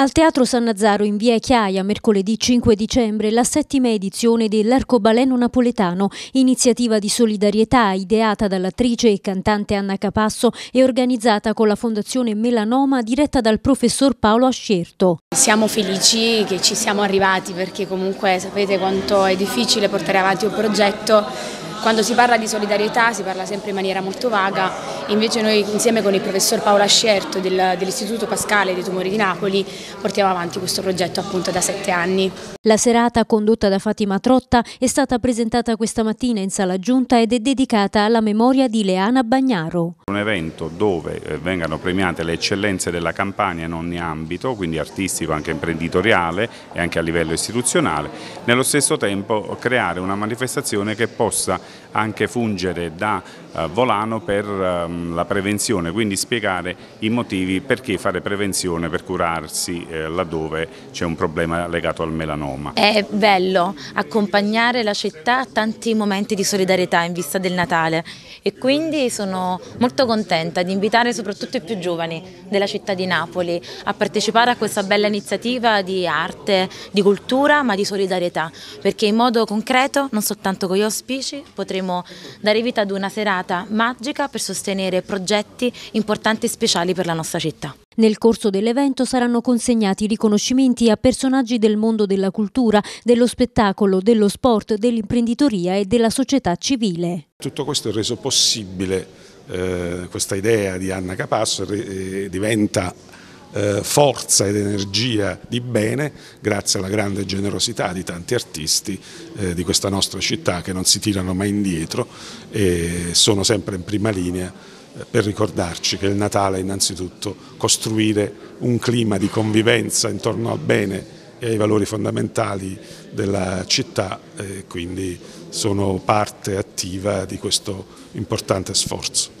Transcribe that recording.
Al Teatro San Nazzaro in via Chiaia mercoledì 5 dicembre la settima edizione dell'Arcobaleno Napoletano, iniziativa di solidarietà ideata dall'attrice e cantante Anna Capasso e organizzata con la Fondazione Melanoma diretta dal professor Paolo Ascierto. Siamo felici che ci siamo arrivati perché comunque sapete quanto è difficile portare avanti un progetto quando si parla di solidarietà si parla sempre in maniera molto vaga, invece noi insieme con il professor Paola Scerto del, dell'Istituto Pascale dei Tumori di Napoli portiamo avanti questo progetto appunto da sette anni. La serata condotta da Fatima Trotta è stata presentata questa mattina in sala giunta ed è dedicata alla memoria di Leana Bagnaro. Un evento dove eh, vengano premiate le eccellenze della campagna in ogni ambito, quindi artistico, anche imprenditoriale e anche a livello istituzionale, nello stesso tempo creare una manifestazione che possa anche fungere da eh, volano per ehm, la prevenzione, quindi spiegare i motivi perché fare prevenzione per curarsi eh, laddove c'è un problema legato al melanoma. È bello accompagnare la città a tanti momenti di solidarietà in vista del Natale e quindi sono molto contenta di invitare soprattutto i più giovani della città di Napoli a partecipare a questa bella iniziativa di arte, di cultura ma di solidarietà perché in modo concreto, non soltanto con gli auspici, potremo dare vita ad una serata magica per sostenere progetti importanti e speciali per la nostra città. Nel corso dell'evento saranno consegnati riconoscimenti a personaggi del mondo della cultura, dello spettacolo, dello sport, dell'imprenditoria e della società civile. Tutto questo è reso possibile, eh, questa idea di Anna Capasso eh, diventa eh, forza ed energia di bene grazie alla grande generosità di tanti artisti eh, di questa nostra città che non si tirano mai indietro e sono sempre in prima linea eh, per ricordarci che il Natale è innanzitutto costruire un clima di convivenza intorno al bene e ai valori fondamentali della città e eh, quindi sono parte attiva di questo importante sforzo.